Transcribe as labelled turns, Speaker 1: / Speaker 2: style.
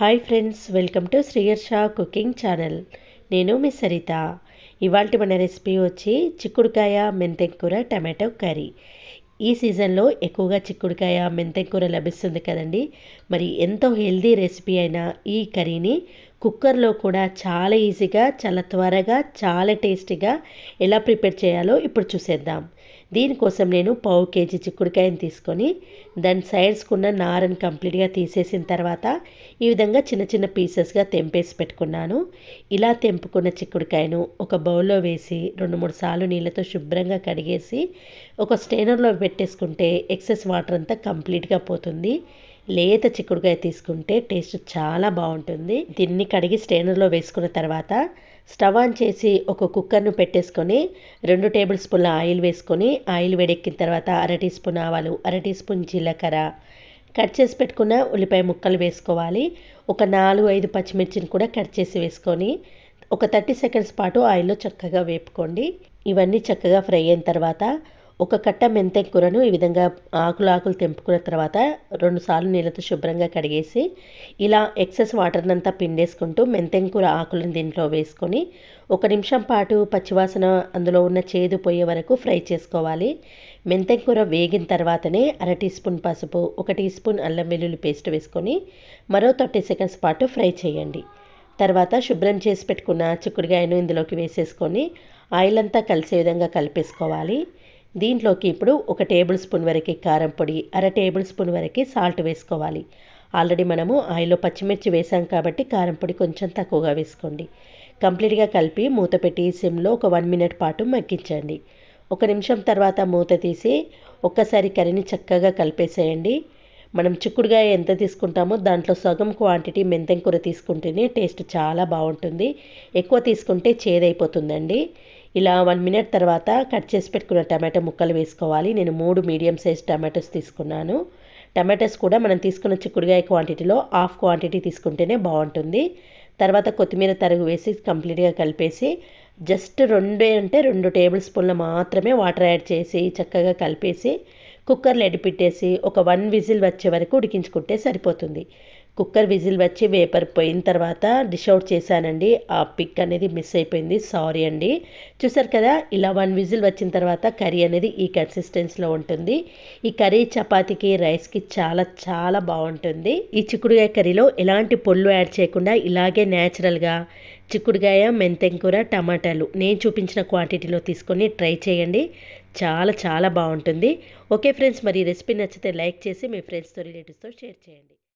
Speaker 1: hi friends welcome to Sha cooking channel నేను మీ సరిత ఇవాళ మన రెసిపీ వచ్చి చిక్కుడుకాయ మెంతెంకూర టమాటో కర్రీ ఈ సీజన్లో ఎక్కువగా చిక్కుడుకాయ మెంతెంకూర లభిస్తుంది కదండి మరి ఎంతో హెల్దీ రెసిపీ అయినా ఈ కర్రీని కుక్కర్లో కూడా చాలా ఈజీగా చాలా త్వరగా చాలా టేస్టీగా ఎలా ప్రిపేర్ చేయాలో ఇప్పుడు చూసేద్దాం దీనికోసం నేను పావు కేజీ చిక్కుడుకాయని తీసుకొని దాని సైడ్స్కున్న నారని కంప్లీట్గా తీసేసిన తర్వాత ఈ విధంగా చిన్న చిన్న పీసెస్గా తెంపేసి పెట్టుకున్నాను ఇలా తెంపుకున్న చిక్కుడుకాయను ఒక బౌల్లో వేసి రెండు మూడు సార్లు నీళ్ళతో శుభ్రంగా కడిగేసి ఒక స్టెయినర్లో పెట్టేసుకుంటే ఎక్సెస్ వాటర్ అంతా కంప్లీట్గా పోతుంది లేత చిక్కుడుకాయ తీసుకుంటే టేస్ట్ చాలా బాగుంటుంది దీన్ని కడిగి స్టేనర్లో వేసుకున్న తర్వాత స్టవ్ ఆన్ చేసి ఒక కుక్కర్ను పెట్టేసుకొని రెండు టేబుల్ స్పూన్ల ఆయిల్ వేసుకొని ఆయిల్ వేడెక్కిన తర్వాత అర టీ స్పూన్ ఆవాలు అర టీ స్పూన్ జీలకర్ర కట్ చేసి పెట్టుకున్న ఉల్లిపాయ ముక్కలు వేసుకోవాలి ఒక నాలుగు ఐదు పచ్చిమిర్చిని కూడా కట్ చేసి వేసుకొని ఒక థర్టీ సెకండ్స్ పాటు ఆయిల్లో చక్కగా వేపుకోండి ఇవన్నీ చక్కగా ఫ్రై అయిన తర్వాత ఒక కట్ట మెంతెం కూరను ఈ విధంగా ఆకులు ఆకులు తెంపుకున్న తర్వాత రెండుసార్లు నీళ్ళతో శుభ్రంగా కడిగేసి ఇలా ఎక్సెస్ వాటర్నంతా అంతా పిండేసుకుంటూ మెంతెం కూర ఆకులను దీంట్లో వేసుకొని ఒక నిమిషం పాటు పచ్చివాసన అందులో ఉన్న చేదు పోయే వరకు ఫ్రై చేసుకోవాలి మెంతెం కూర వేగిన తర్వాతనే అర టీ స్పూన్ పసుపు ఒక టీ స్పూన్ అల్లం వెల్లుల్లి పేస్ట్ వేసుకొని మరో థర్టీ సెకండ్స్ పాటు ఫ్రై చేయండి తర్వాత శుభ్రం చేసి పెట్టుకున్న చిక్కుడుగాయను ఇందులోకి వేసేసుకొని ఆయిల్ అంతా కలిసే విధంగా కలిపేసుకోవాలి దీంట్లోకి ఇప్పుడు ఒక టేబుల్ స్పూన్ వరకు కారం పొడి అర టేబుల్ స్పూన్ వరకు సాల్ట్ వేసుకోవాలి ఆల్రెడీ మనము ఆయిల్లో పచ్చిమిర్చి వేసాం కాబట్టి కారం పొడి కొంచెం తక్కువగా వేసుకోండి కంప్లీట్గా కలిపి మూత పెట్టి సిమ్లో ఒక వన్ మినిట్ పాటు మగ్గించండి ఒక నిమిషం తర్వాత మూత తీసి ఒక్కసారి కర్రీని చక్కగా కలిపేసేయండి మనం చిక్కుడుగా ఎంత తీసుకుంటామో దాంట్లో సగం క్వాంటిటీ మెంతెం కూర తీసుకుంటేనే టేస్ట్ చాలా బాగుంటుంది ఎక్కువ తీసుకుంటే చేదైపోతుందండి ఇలా వన్ మినిట్ తర్వాత కట్ చేసి పెట్టుకున్న టమాటో ముక్కలు వేసుకోవాలి నేను మూడు మీడియం సైజ్ టమాటోస్ తీసుకున్నాను టమాటోస్ కూడా మనం తీసుకున్న చిక్కుడుగాయ క్వాంటిటీలో హాఫ్ క్వాంటిటీ తీసుకుంటేనే బాగుంటుంది తర్వాత కొత్తిమీర తరుగు వేసి కంప్లీట్గా కలిపేసి జస్ట్ రెండే అంటే రెండు టేబుల్ స్పూన్లు మాత్రమే వాటర్ యాడ్ చేసి చక్కగా కలిపేసి కుక్కర్లో ఎడిపెట్టేసి ఒక వన్ విజిల్ వచ్చే వరకు ఉడికించుకుంటే సరిపోతుంది కుక్కర్ విజిల్ వచ్చి వేపర్ పోయిన తర్వాత డిష్ అవుట్ చేశానండి ఆ పిక్ అనేది మిస్ అయిపోయింది సారీ అండి చూసారు కదా ఇలా వన్ విజిల్ వచ్చిన తర్వాత కర్రీ అనేది ఈ కన్సిస్టెన్సీలో ఉంటుంది ఈ కర్రీ చపాతీకి రైస్కి చాలా చాలా బాగుంటుంది ఈ చిక్కుడుగాయ కర్రీలో ఎలాంటి పొళ్ళు యాడ్ చేయకుండా ఇలాగే న్యాచురల్గా చిక్కుడుగాయ మెంతెంకూర టమాటాలు నేను చూపించిన క్వాంటిటీలో తీసుకొని ట్రై చేయండి చాలా చాలా బాగుంటుంది ఓకే ఫ్రెండ్స్ మరి రెసిపీ నచ్చితే లైక్ చేసి మీ ఫ్రెండ్స్తో రిలేటివ్స్తో షేర్ చేయండి